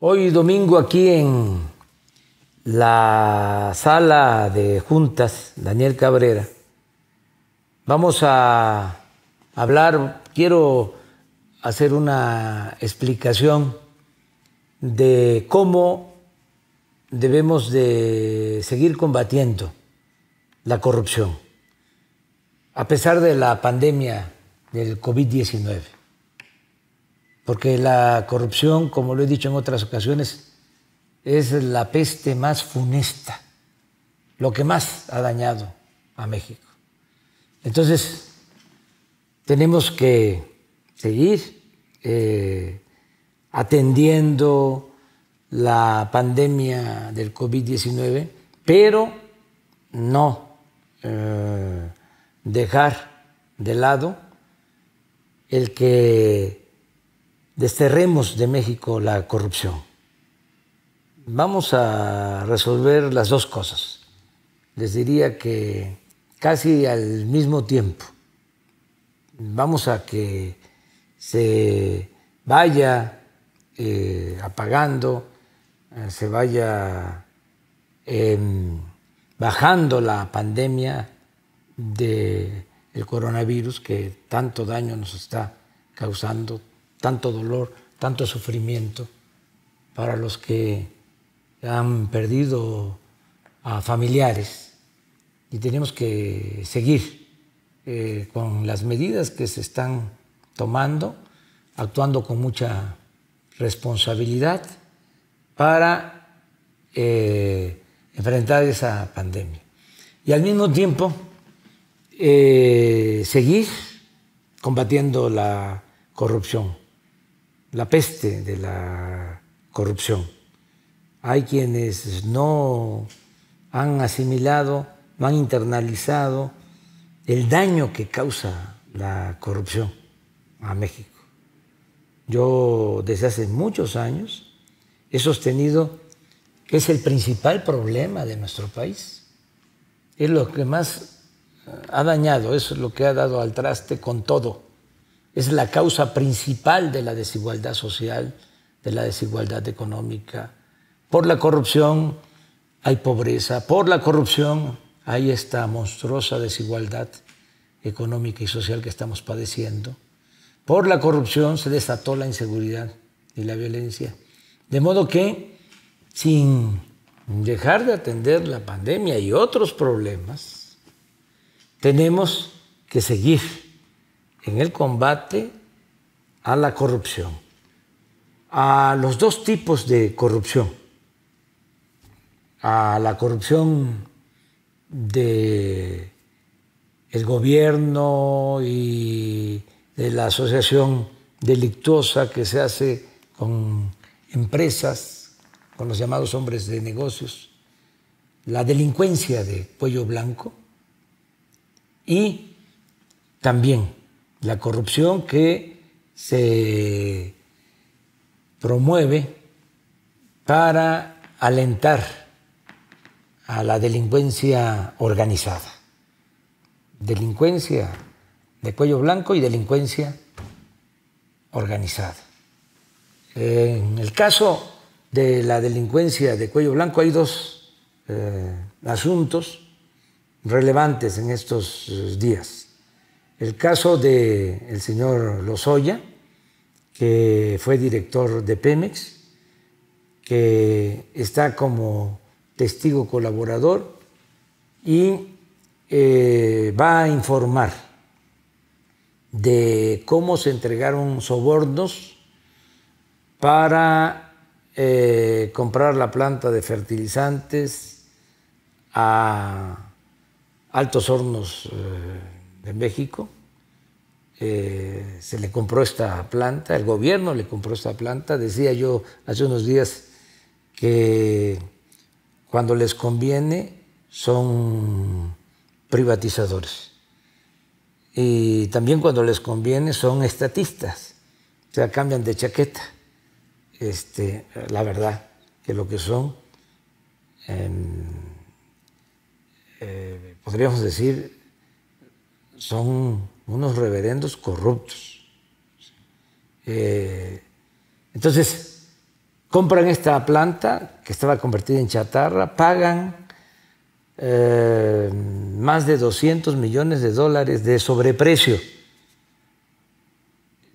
Hoy domingo aquí en la sala de juntas, Daniel Cabrera, vamos a hablar, quiero hacer una explicación de cómo debemos de seguir combatiendo la corrupción, a pesar de la pandemia del COVID-19 porque la corrupción, como lo he dicho en otras ocasiones, es la peste más funesta, lo que más ha dañado a México. Entonces, tenemos que seguir eh, atendiendo la pandemia del COVID-19, pero no eh, dejar de lado el que desterremos de México la corrupción. Vamos a resolver las dos cosas. Les diría que casi al mismo tiempo. Vamos a que se vaya eh, apagando, eh, se vaya em, bajando la pandemia del coronavirus que tanto daño nos está causando, tanto dolor, tanto sufrimiento para los que han perdido a familiares y tenemos que seguir eh, con las medidas que se están tomando, actuando con mucha responsabilidad para eh, enfrentar esa pandemia. Y al mismo tiempo, eh, seguir combatiendo la corrupción la peste de la corrupción. Hay quienes no han asimilado, no han internalizado el daño que causa la corrupción a México. Yo desde hace muchos años he sostenido que es el principal problema de nuestro país. Es lo que más ha dañado, es lo que ha dado al traste con todo es la causa principal de la desigualdad social, de la desigualdad económica. Por la corrupción hay pobreza, por la corrupción hay esta monstruosa desigualdad económica y social que estamos padeciendo. Por la corrupción se desató la inseguridad y la violencia. De modo que, sin dejar de atender la pandemia y otros problemas, tenemos que seguir en el combate a la corrupción, a los dos tipos de corrupción, a la corrupción de el gobierno y de la asociación delictuosa que se hace con empresas, con los llamados hombres de negocios, la delincuencia de Pollo blanco y también la corrupción que se promueve para alentar a la delincuencia organizada. Delincuencia de cuello blanco y delincuencia organizada. En el caso de la delincuencia de cuello blanco hay dos eh, asuntos relevantes en estos eh, días. El caso del el señor Lozoya, que fue director de Pemex, que está como testigo colaborador y eh, va a informar de cómo se entregaron sobornos para eh, comprar la planta de fertilizantes a altos hornos. Eh, de México, eh, se le compró esta planta, el gobierno le compró esta planta. Decía yo hace unos días que cuando les conviene son privatizadores y también cuando les conviene son estatistas, o sea, cambian de chaqueta. Este, la verdad que lo que son, eh, podríamos decir, son unos reverendos corruptos. Eh, entonces, compran esta planta que estaba convertida en chatarra, pagan eh, más de 200 millones de dólares de sobreprecio.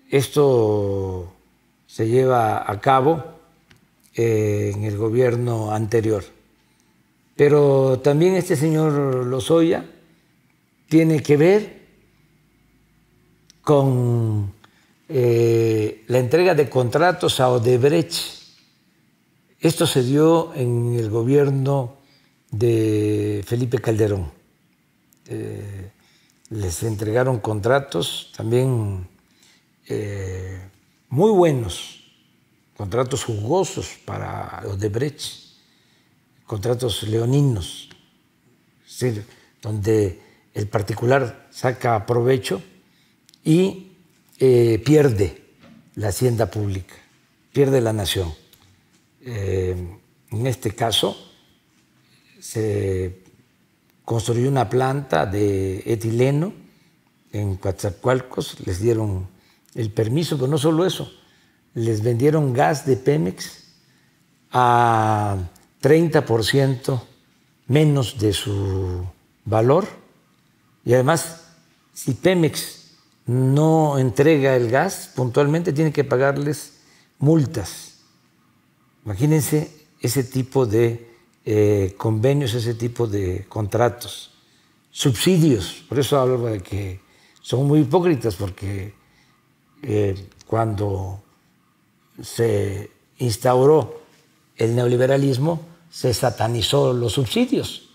Esto se lleva a cabo eh, en el gobierno anterior. Pero también este señor Lozoya, tiene que ver con eh, la entrega de contratos a Odebrecht. Esto se dio en el gobierno de Felipe Calderón. Eh, les entregaron contratos también eh, muy buenos, contratos jugosos para Odebrecht, contratos leoninos, donde el particular saca provecho y eh, pierde la hacienda pública, pierde la nación. Eh, en este caso, se construyó una planta de etileno en Coatzacoalcos, les dieron el permiso, pero no solo eso, les vendieron gas de Pemex a 30% menos de su valor y además, si Pemex no entrega el gas, puntualmente tiene que pagarles multas. Imagínense ese tipo de eh, convenios, ese tipo de contratos, subsidios. Por eso hablo de que son muy hipócritas, porque eh, cuando se instauró el neoliberalismo, se satanizó los subsidios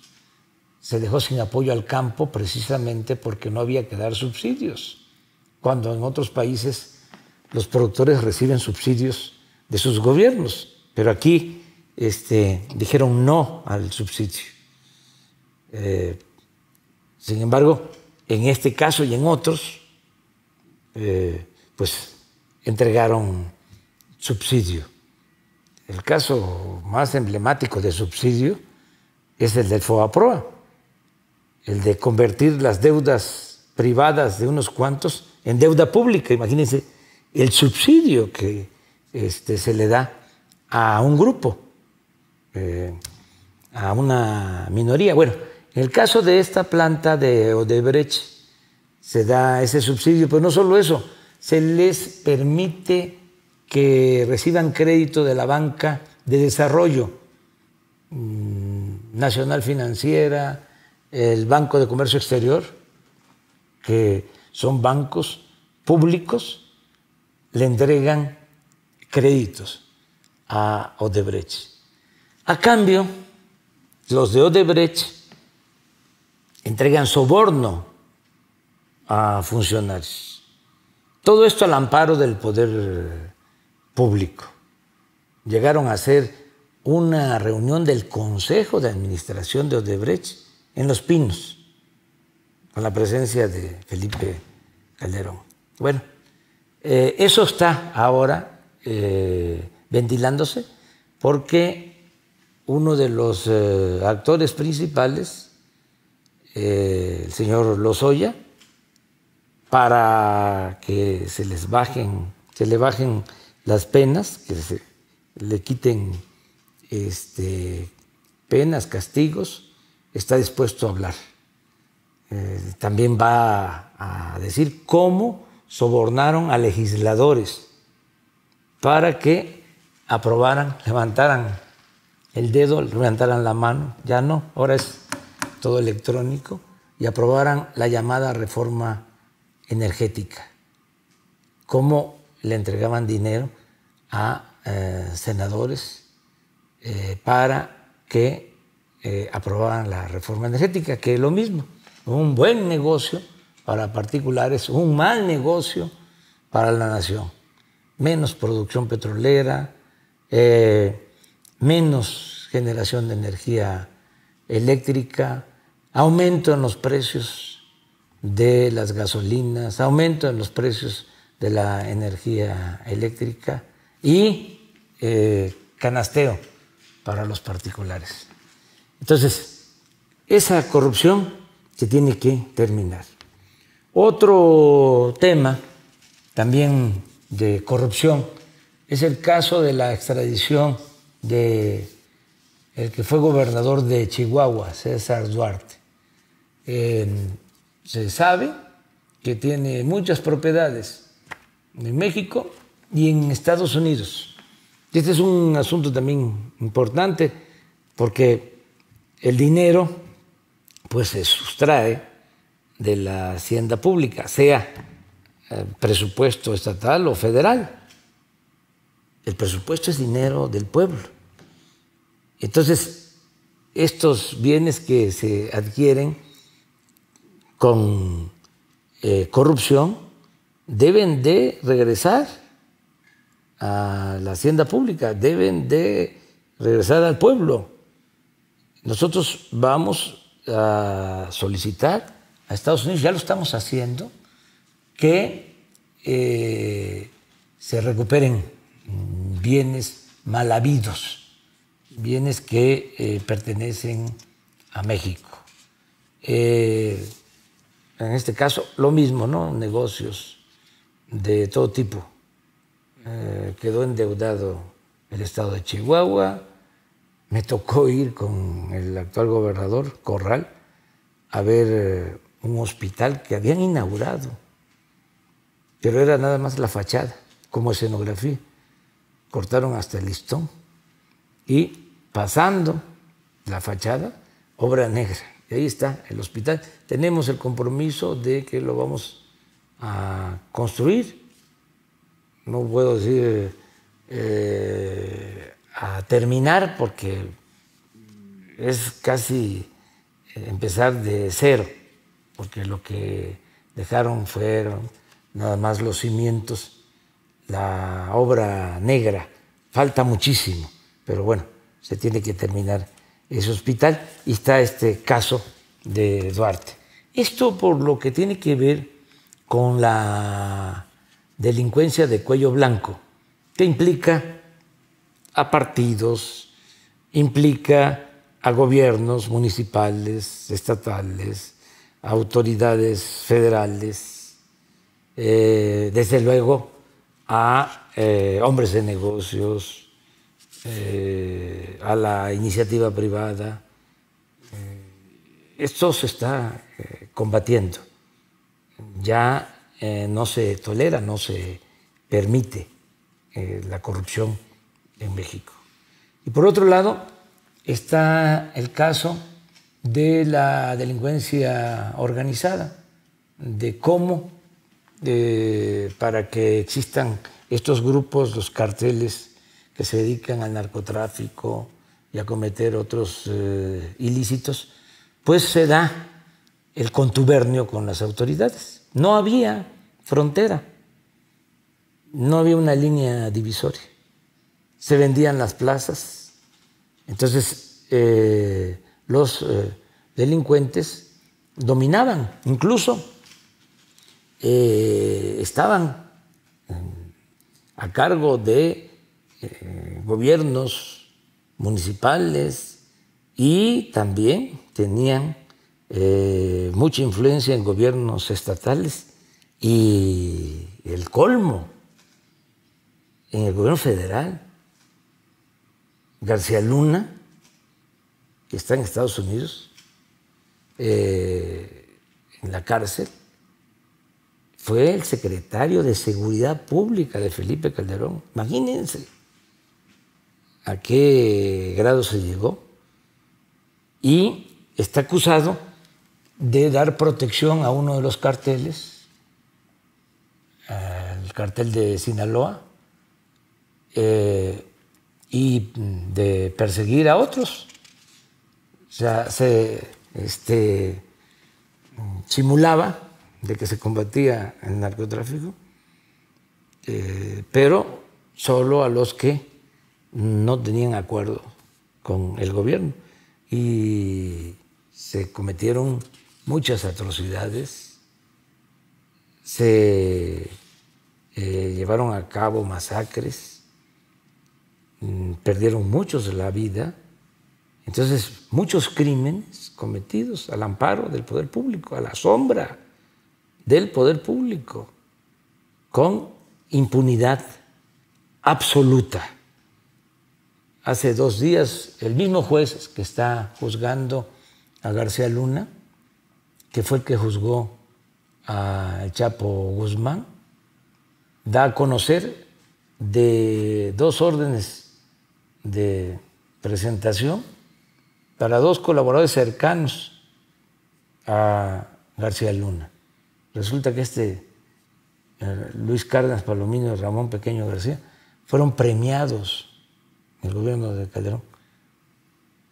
se dejó sin apoyo al campo precisamente porque no había que dar subsidios, cuando en otros países los productores reciben subsidios de sus gobiernos, pero aquí este, dijeron no al subsidio. Eh, sin embargo, en este caso y en otros, eh, pues entregaron subsidio. El caso más emblemático de subsidio es el del FOAPROA el de convertir las deudas privadas de unos cuantos en deuda pública. Imagínense el subsidio que este, se le da a un grupo, eh, a una minoría. Bueno, en el caso de esta planta de Odebrecht se da ese subsidio, pero no solo eso, se les permite que reciban crédito de la banca de desarrollo, mm, Nacional Financiera, el Banco de Comercio Exterior, que son bancos públicos, le entregan créditos a Odebrecht. A cambio, los de Odebrecht entregan soborno a funcionarios. Todo esto al amparo del poder público. Llegaron a hacer una reunión del Consejo de Administración de Odebrecht en Los Pinos, con la presencia de Felipe Calderón. Bueno, eh, eso está ahora eh, ventilándose porque uno de los eh, actores principales, el señor Lozoya, para que se les bajen, se le bajen las penas, que se le quiten este, penas, castigos, está dispuesto a hablar. Eh, también va a, decir cómo sobornaron a legisladores para que aprobaran, levantaran el dedo, levantaran la mano, ya no, ahora es todo electrónico, y aprobaran la llamada reforma energética. Cómo le entregaban dinero a eh, senadores eh, para que eh, aprobaban la reforma energética, que es lo mismo, un buen negocio para particulares, un mal negocio para la nación. Menos producción petrolera, eh, menos generación de energía eléctrica, aumento en los precios de las gasolinas, aumento en los precios de la energía eléctrica y eh, canasteo para los particulares. Entonces, esa corrupción se tiene que terminar. Otro tema también de corrupción es el caso de la extradición de el que fue gobernador de Chihuahua, César Duarte. se sabe que tiene muchas propiedades en México y en Estados Unidos. Este es un asunto también importante porque el dinero pues se sustrae de la hacienda pública, sea eh, presupuesto estatal o federal. El presupuesto es dinero del pueblo. Entonces, estos bienes que se adquieren con eh, corrupción deben de regresar a la hacienda pública, deben de regresar al pueblo. Nosotros vamos a solicitar a Estados Unidos, ya lo estamos haciendo, que eh, se recuperen bienes mal habidos, bienes que eh, pertenecen a México. Eh, en este caso, lo mismo, ¿no? Negocios de todo tipo. quedó endeudado el estado de Chihuahua, me tocó ir con el actual gobernador Corral a ver eh, un hospital que habían inaugurado, pero era nada más la fachada, como escenografía. Cortaron hasta el listón y pasando la fachada, obra negra. Y ahí está el hospital. Tenemos el compromiso de que lo vamos a construir. No puedo decir eh, a terminar porque es casi empezar de cero, porque lo que dejaron fueron nada más los cimientos, la obra negra, falta muchísimo, pero bueno, se tiene que terminar ese hospital y está este caso de Duarte. Esto por lo que tiene que ver con la delincuencia de cuello blanco, que implica a partidos, implica a gobiernos municipales, estatales, a autoridades federales, eh, desde luego a eh, hombres de negocios, eh, a la iniciativa privada. Esto se está combatiendo. Ya no se tolera, no se permite la corrupción en México. Y por otro lado está el caso de la delincuencia organizada, de cómo para que existan estos grupos, los carteles que se dedican al narcotráfico y a cometer otros eh, ilícitos, pues se da el contubernio con las autoridades. No había frontera, no había una línea divisoria se vendían las plazas. Entonces eh, los eh, delincuentes dominaban, incluso eh, estaban a cargo de gobiernos municipales y también tenían mucha influencia en gobiernos estatales y el colmo en el gobierno federal García Luna, que está en Estados Unidos, eh, en la cárcel, fue el secretario de Seguridad Pública de Felipe Calderón. Imagínense a qué grado se llegó. Y está acusado de dar protección a uno de los carteles, al cartel de Sinaloa. Eh, y de perseguir a otros. O sea, se este, simulaba de que se combatía el narcotráfico, eh, pero solo a los que no tenían acuerdo con el gobierno. Y se cometieron muchas atrocidades, se eh, llevaron a cabo masacres Mm, perdieron muchos de la vida. Entonces, muchos crímenes cometidos al amparo del poder público, a la sombra del poder público, con impunidad absoluta. Hace dos días, el mismo juez que está juzgando a García Luna, que fue el que juzgó a Chapo Guzmán, da a conocer de dos órdenes de presentación para dos colaboradores cercanos a García Luna. Resulta que este eh, Luis Cárdenas Palomino y Ramón Pequeño García fueron premiados en el gobierno de Calderón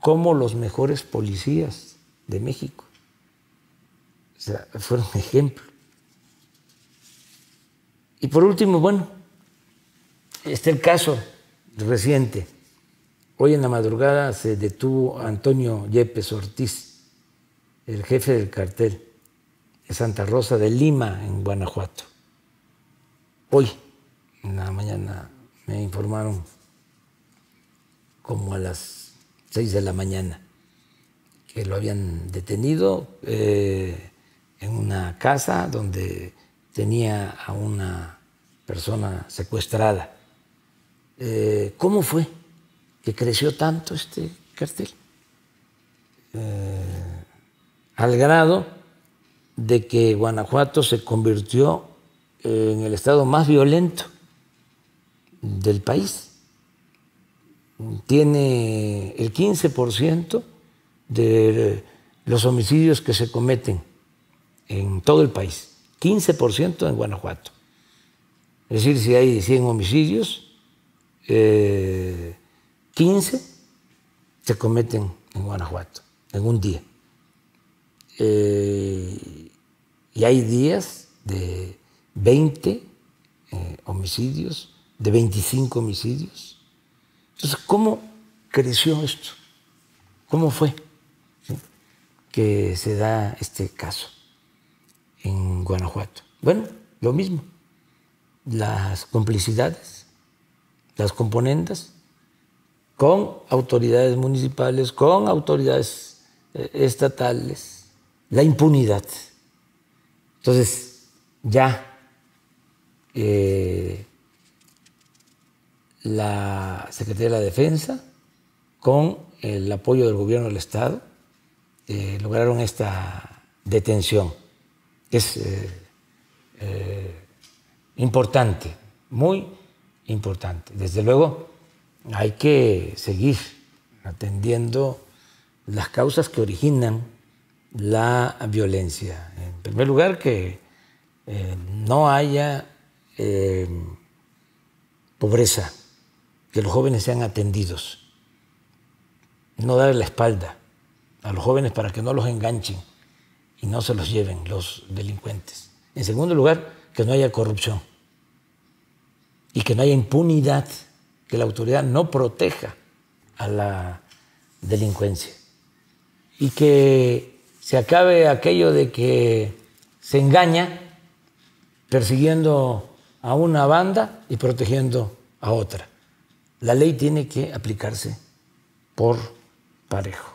como los mejores policías de México. O sea, fueron ejemplo. Y por último, bueno, este el caso reciente Hoy en la madrugada se detuvo Antonio Yepes Ortiz, el jefe del cartel de Santa Rosa de Lima, en Guanajuato. Hoy, en la mañana, me informaron como a las seis de la mañana que lo habían detenido eh, en una casa donde tenía a una persona secuestrada. Eh, ¿Cómo fue? que creció tanto este cartel, eh, al grado de que Guanajuato se convirtió en el estado más violento del país. Tiene el 15% de los homicidios que se cometen en todo el país, 15% en Guanajuato. Es decir, si hay 100 homicidios, eh, 15 se cometen en Guanajuato, en un día. Eh, y hay días de 20 eh, homicidios, de 25 homicidios. Entonces, ¿cómo creció esto? ¿Cómo fue que se da este caso en Guanajuato? Bueno, lo mismo. Las complicidades, las componentes, con autoridades municipales, con autoridades eh, estatales, la impunidad. Entonces, ya eh, la Secretaría de la Defensa, con el apoyo del gobierno del Estado, eh, lograron esta detención. Es importante, muy importante. Desde luego, hay que seguir atendiendo las causas que originan la violencia. En primer lugar, que eh, no haya eh, pobreza, que los jóvenes sean atendidos, no dar la espalda a los jóvenes para que no los enganchen y no se los lleven los delincuentes. En segundo lugar, que no haya corrupción y que no haya impunidad que la autoridad no proteja a la delincuencia y que se acabe aquello de que se engaña persiguiendo a una banda y protegiendo a otra. La ley tiene que aplicarse por parejo.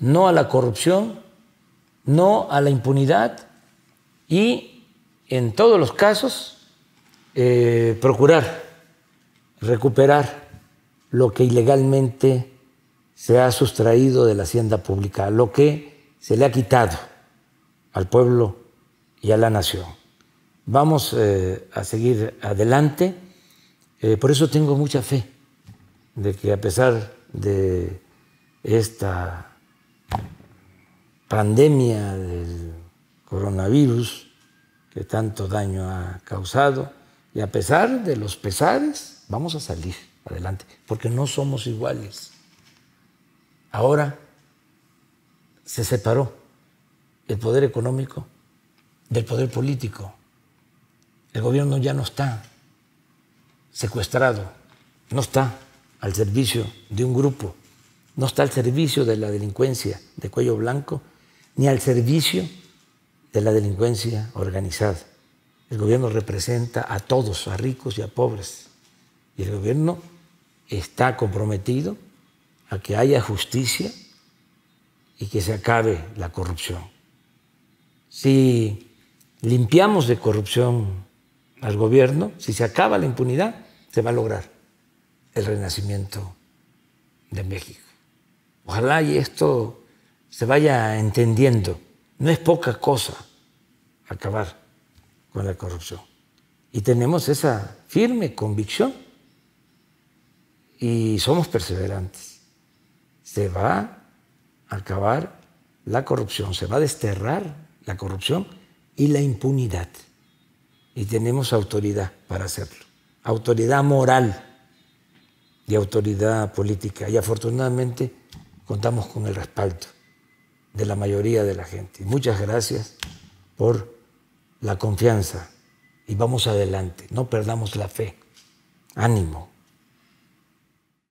No a la corrupción, no a la impunidad y en todos los casos eh, procurar recuperar lo que ilegalmente se ha sustraído de la hacienda pública, lo que se le ha quitado al pueblo y a la nación. Vamos eh, a seguir adelante, eh, por eso tengo mucha fe de que a pesar de esta pandemia del coronavirus que tanto daño ha causado, y a pesar de los pesares, vamos a salir adelante, porque no somos iguales. Ahora se separó el poder económico del poder político. El gobierno ya no está secuestrado, no está al servicio de un grupo, no está al servicio de la delincuencia de cuello blanco, ni al servicio de la delincuencia organizada. El gobierno representa a todos, a ricos y a pobres. Y el gobierno está comprometido a que haya justicia y que se acabe la corrupción. Si limpiamos de corrupción al gobierno, si se acaba la impunidad, se va a lograr el renacimiento de México. Ojalá y esto se vaya entendiendo. No es poca cosa acabar con la corrupción. Y tenemos esa firme convicción y somos perseverantes. Se va a acabar la corrupción, se va a desterrar la corrupción y la impunidad. Y tenemos autoridad para hacerlo, autoridad moral y autoridad política. Y afortunadamente contamos con el respaldo de la mayoría de la gente. Muchas gracias por la confianza y vamos adelante, no perdamos la fe, ánimo.